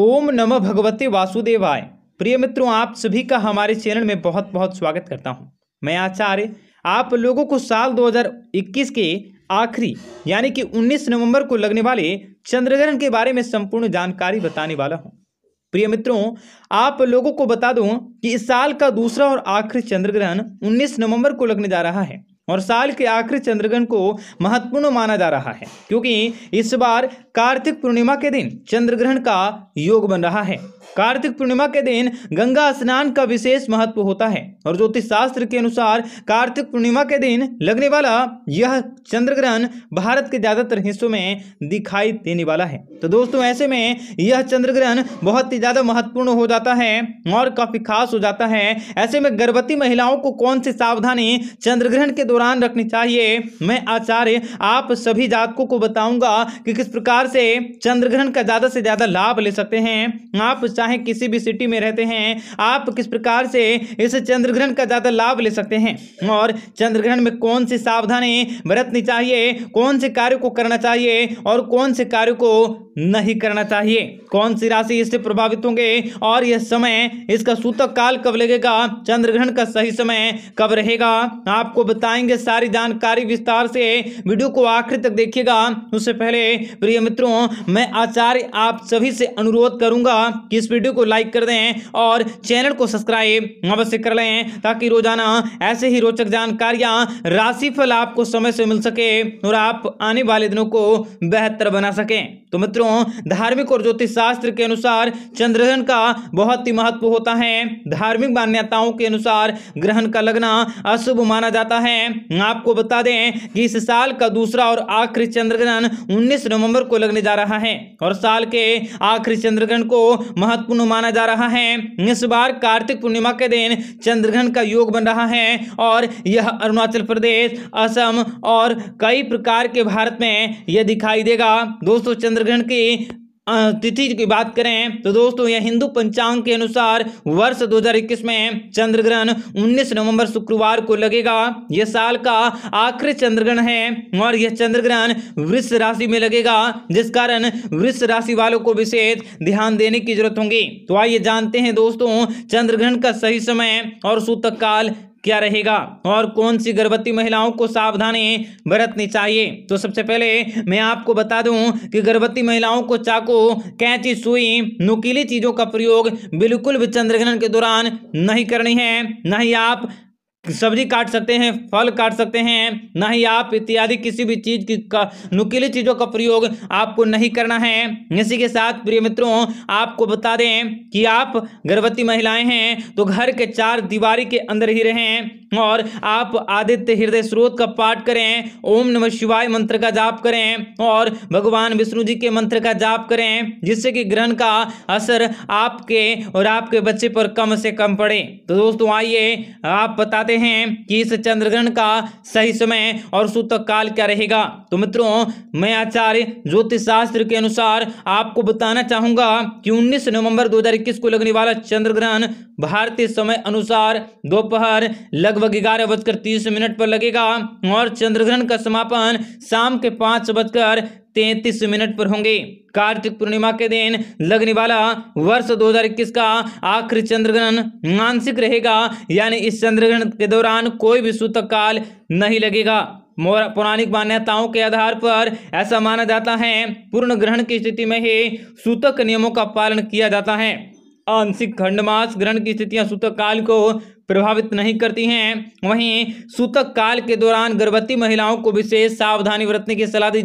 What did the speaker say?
ओम नमः भगवते वासुदेवाय प्रिय मित्रों आप सभी का हमारे चैनल में बहुत बहुत स्वागत करता हूं मैं आचार्य आप लोगों को साल 2021 के आखिरी यानी कि 19 नवंबर को लगने वाले चंद्रग्रहण के बारे में संपूर्ण जानकारी बताने वाला हूं प्रिय मित्रों आप लोगों को बता दूं कि इस साल का दूसरा और आखिरी चंद्रग्रहण उन्नीस नवम्बर को लगने जा रहा है और साल के आखिरी चंद्रग्रहण को महत्वपूर्ण माना जा रहा है क्योंकि इस बार कार्तिक पूर्णिमा के दिन चंद्रग्रहण का योग बन रहा है कार्तिक पूर्णिमा के दिन गंगा स्नान का विशेष महत्व होता है और ज्योतिष शास्त्र के अनुसार कार्तिक पूर्णिमा के दिन लगने वाला यह चंद्रग्रहण भारत के ज्यादातर हिस्सों में दिखाई देने वाला है तो दोस्तों ऐसे में यह चंद्रग्रहण बहुत ही ज्यादा महत्वपूर्ण हो जाता है और काफी खास हो जाता है ऐसे में गर्भवती महिलाओं को कौन सी सावधानी चंद्रग्रहण के दौरान कुरान रखनी चाहिए मैं आचार्य आप सभी जातकों को बताऊंगा कि किस प्रकार से चंद्रग्रहण का ज़्यादा से ज़्यादा लाभ ले सकते हैं आप चाहे किसी भी सिटी में रहते हैं आप किस प्रकार से इस चंद्रग्रहण का ज़्यादा लाभ ले सकते हैं और चंद्रग्रहण में कौन सी सावधानी बरतनी चाहिए कौन से कार्य को करना चाहिए और कौन से कार्य को नहीं करना चाहिए कौन सी राशि इससे प्रभावित होंगे और यह समय इसका सूतक काल कब लगेगा चंद्रग्रहण का सही समय कब रहेगा आपको बताएंगे बताएंगे सारी जानकारी विस्तार से वीडियो को आखिर तक देखिएगा उससे पहले प्रिय मित्रों मैं आचार्य आप सभी से अनुरोध करूंगा कि इस वीडियो को लाइक कर दें और चैनल को सब्सक्राइब अवश्य कर लें ताकि रोजाना ऐसे ही रोचक जानकारियां राशिफल आपको समय से मिल सके और आप आने वाले दिनों को बेहतर बना सकें तो मित्रों धार्मिक और ज्योतिष शास्त्र के अनुसार चंद्रग्रहण का बहुत ही महत्व होता है धार्मिक मान्यताओं के अनुसार ग्रहण का लगना अशुभ माना जाता है आपको बता दें कि इस साल का दूसरा और आखिरी चंद्रग्रहण 19 नवंबर को लगने जा रहा है और साल के आखिरी चंद्रग्रहण को महत्वपूर्ण माना जा रहा है इस बार कार्तिक पूर्णिमा के दिन चंद्रग्रहण का योग बन रहा है और यह अरुणाचल प्रदेश असम और कई प्रकार के भारत में यह दिखाई देगा दोस्तों चंद्रग्रहण की तिथि की बात करें तो दोस्तों यह हिंदू पंचांग के अनुसार वर्ष 2021 में चंद्र ग्रहण उन्नीस नवंबर शुक्रवार को लगेगा यह साल का आखिरी चंद्र ग्रहण है और यह चंद्र ग्रहण वृक्ष राशि में लगेगा जिस कारण वृक्ष राशि वालों को विशेष ध्यान देने की जरूरत होगी तो आइए जानते हैं दोस्तों चंद्र ग्रहण का सही समय और सूतक काल क्या रहेगा और कौन सी गर्भवती महिलाओं को सावधानी बरतनी चाहिए तो सबसे पहले मैं आपको बता दूं कि गर्भवती महिलाओं को चाकू कैंची सुई नुकीली चीजों का प्रयोग बिल्कुल भी चंद्रग्रहण के दौरान नहीं करनी है न ही आप सब्जी काट सकते हैं फल काट सकते हैं ना ही आप इत्यादि किसी भी चीज की का, नुकीली चीजों का प्रयोग आपको नहीं करना है इसी के साथ प्रिय मित्रों आपको बता दें कि आप गर्भवती महिलाएं हैं तो घर के चार दीवारी के अंदर ही रहें और आप आदित्य हृदय स्रोत का पाठ करें ओम नमः शिवाय मंत्र का जाप करें और भगवान विष्णु जी के मंत्र का जाप करें जिससे कि ग्रहण का असर आपके और आपके बच्चे पर कम से कम पड़े तो दोस्तों आइए आप बताते बताते हैं कि इस चंद्र ग्रहण का सही समय और सूतक काल क्या रहेगा तो मित्रों मैं आचार्य ज्योतिष शास्त्र के अनुसार आपको बताना चाहूंगा कि 19 नवंबर 2021 को लगने वाला चंद्र ग्रहण भारतीय समय अनुसार दोपहर लगभग ग्यारह बजकर तीस मिनट पर लगेगा और चंद्रग्रहण का समापन शाम के पांच बजकर तैतीस मिनट पर होंगे कार्तिक पूर्णिमा के दिन लगने वाला वर्ष 2021 का आखिरी चंद्रग्रहण मानसिक रहेगा यानी इस चंद्रग्रहण के दौरान कोई भी सूतक काल नहीं लगेगा पौराणिक मान्यताओं के आधार पर ऐसा माना जाता है पूर्ण ग्रहण की स्थिति में ही सूतक नियमों का पालन किया जाता है आंशिक खंडमास ग्रहण की स्थितियां सूतक काल को प्रभावित नहीं करती हैं वहीं सूतक काल के दौरान गर्भवती महिलाओं को विशेष सावधानी बरतने की सलाह दी